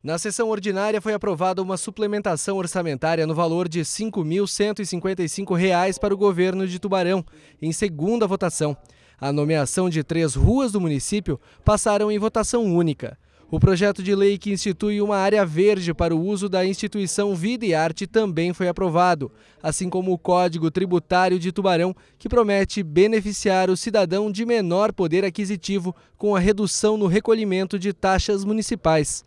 Na sessão ordinária foi aprovada uma suplementação orçamentária no valor de R$ 5.155 para o governo de Tubarão, em segunda votação. A nomeação de três ruas do município passaram em votação única. O projeto de lei que institui uma área verde para o uso da instituição Vida e Arte também foi aprovado, assim como o Código Tributário de Tubarão, que promete beneficiar o cidadão de menor poder aquisitivo com a redução no recolhimento de taxas municipais.